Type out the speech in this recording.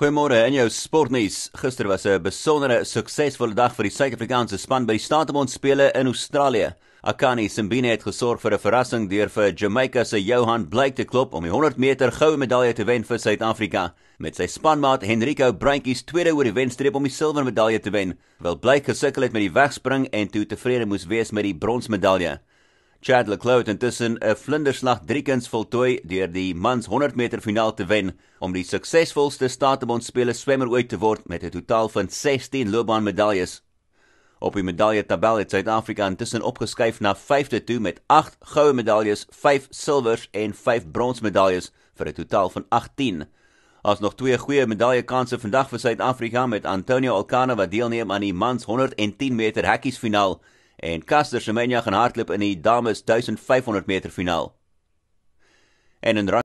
Goeiemôre en jou sportnuus. Gister was 'n besondere suksesvolle dag vir die Suid-Afrikaanse span by die Staatemond spele in Australië. Akani Simbine het gesorg vir 'n verrassing deur vir Jamaica se Johan Blake te klop om die 100 meter goue medalje te wen vir Suid-Afrika. Met sy spanmaat Henrico Brandtjes tweede oor die wenstreep om die silwer medalje te wen, wil Blake gesukkel het met die wegspring en toe tevrede moes wees met die brons medalje. Chad Leclerc het intussen 'n vlinderslag driekens voltooi deur die mans 100 meter finaal te wen om die suksesvolste staatebond speler swemmer ooit te word met 'n totaal van 16 loopbaanmedaljes. Op die medaljetabel het Suid-Afrika intussen opgeskuif na 5de toe met 8 goue medaljes, 5 silwers en 5 bronsmedaljes vir 'n totaal van 18. Ons nog twee goeie medaljekanse vandag vir Suid-Afrika met Antonio Alcana wat deelneem aan die mans 110 meter hekkiesfinaal en Caster Semenya gaan hardloop in die dames 1500 meter finaal. En in